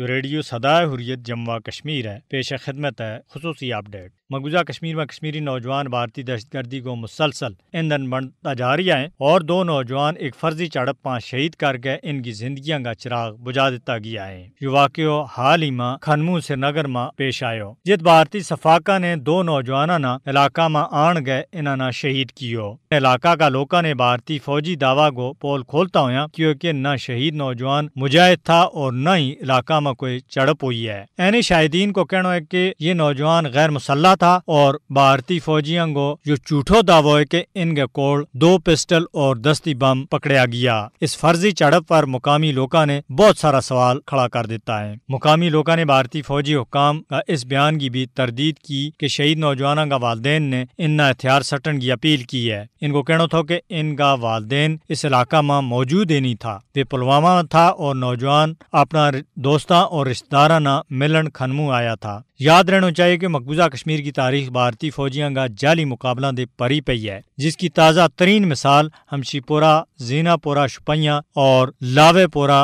यो radio सदाए हुरियत जमवा Kashmir है पेश खिदमत है खसूसी अपडेट मकबूजा कश्मीर में कश्मीरी नौजवान भारतीय दहशतगर्दी को मुसलसल ईंधन बढ़ता जा रहा है और दो नौजवान एक फर्जी चढ़प पाँच शहीद करके इनकी जिंदगी का चिराग बुझा दिता गया है ये वाक्य हाल ही में खनमू श्रीनगर में पेश आयो जित भारतीय सफाका ने दो नौजवान न इलाका में आन गए इन्होंने शहीद कियो इलाका का लोगों ने भारतीय फौजी दावा को पोल खोलता हुआ क्योंकि न शहीद नौजवान मुजाहिद था और न ही इलाका में कोई चढ़प हुई है यानी शाहिदीन को कहना है की ये नौजवान गैर मुसल्ला था और भारतीय फौजियों को जो झूठो दावो है इनके कोल दो पिस्टल और दस्ती बम पकड़िया गया इस फर्जी चढ़प पर मुकामी लोका ने बहुत सारा सवाल खड़ा कर देता है मुकामी लोका ने भारतीय फौजी हुकाम का इस बयान की भी तरदीद की कि शहीद नौजवानों का वालदेन ने इन हथियार सटन की अपील की है इनको कहना था कि इनका वालदेन इस इलाका में मौजूद ही नहीं था वे पुलवामा था और नौजवान अपना दोस्तों और रिश्तेदारा न मिलन खनमू आया था याद रहना चाहिए कि मकबूजा कश्मीर की तारीख ਭਾਰਤੀ ਫੌਜੀਆਂ ਦਾ ਜਾਲੀ ਮੁਕਾਬਲਾ ਦੇ ਪਰੀ ਪਈ है जिसकी ताज़ा तरीन मिसाल हमशीपोरा जीनापोरा शुपैया और लावेपोरा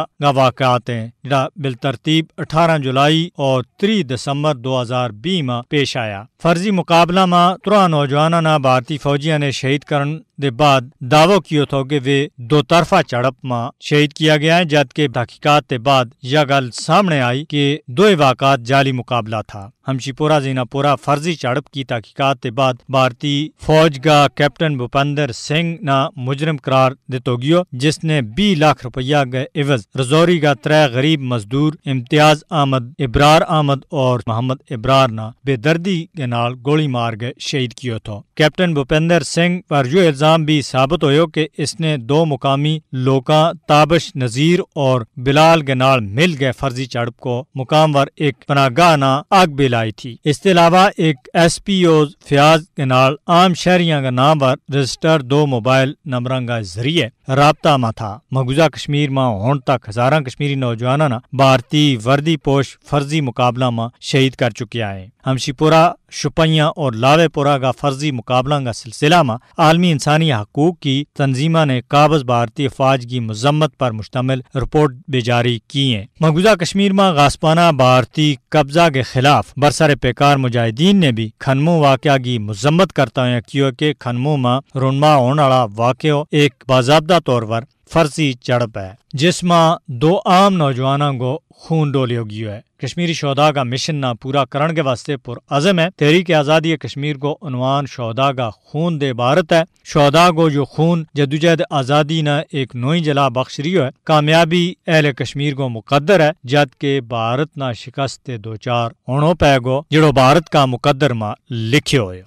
का है हैं बिल तरतीब अठारह जुलाई और 3 दिसंबर 2020 में पेश आया फर्जी मुकाबला में तुरा नौजवान ना भारतीय फौजिया ने शहीद करण दे बाद दावो कियो थो कि वे दो तरफा झड़प में शहीद किया गया है जबकि तहकीकत के बाद यह गल सामने आई कि दो वाकत जाली मुकाबला था हमशीपोरा जीनापोरा फर्जी झड़प की तहकीकत के बाद भारतीय फौज का कैप्टन भूपेंद्र सिंह न मुजरम करार दितो गयो जिसने बी लाख रुपया के इवज रजौरी का त्रै गरीब मजदूर इम्तियाज अहमद इबरार अहमद और मोहम्मद इबरार न बेदर्दी के नाल गोली मार के शहीद कियो थो कैप्टन भूपेंद्र सिंह पर यो इल्जाम इल्ज़ाम भी साबित हो कि इसने दो मुकामी लोका ताबश नज़ीर और बिलाल के नाल मिल गए फर्जी चड़प को मुकाम वर एक पनागाह ना आग भी लाई थी इसके अलावा एक एस पी ओ फयाज के नाल आम शहरिया का नाम वर रजिस्टर दो मोबाइल नंबर का जरिए रबता में था मकबूजा कश्मीर मा होने तक हजारा कश्मीरी नौजवाना ना भारतीय वर्दी पोश फर्जी मुकाबला में शहीद कर चुके है हमशीपुरा शुपैया और लावेपुरा का फर्जी मुकाबला का सिलसिला में आलमी इंसान इंसानी हकूक़ की तनजीमा ने काबज़ भारतीय अफवाज की मजम्मत पर मुश्तम रिपोर्ट भी जारी की है मकबूजा कश्मीर में गास्पाना भारतीय कब्जा के खिलाफ बरसर पेकार मुजाहिदीन ने भी खनमो वाक़ की मजम्मत करता है क्योंकि खनमो में रुनमा होने वाला वाक़ एक बाबा तौर पर फर्जी चढ़प है जिसमा दो आम नौजवानों को खून डोली होगी है कश्मीरी शौदा का मिशन ना पूरा करने के वास्ते पुरअज़म है तहरीक आज़ादी कश्मीर को अनवान शौदा का खून दे भारत है शौदा को जो खून जदोजहद आज़ादी ने एक नोई जला बख्श रही है कामयाबी अहल कश्मीर को मुकदर है जद के भारत ना शिकस्त दो चार होनो पैगो जड़ो भारत का मुकदर मां लिखे हुए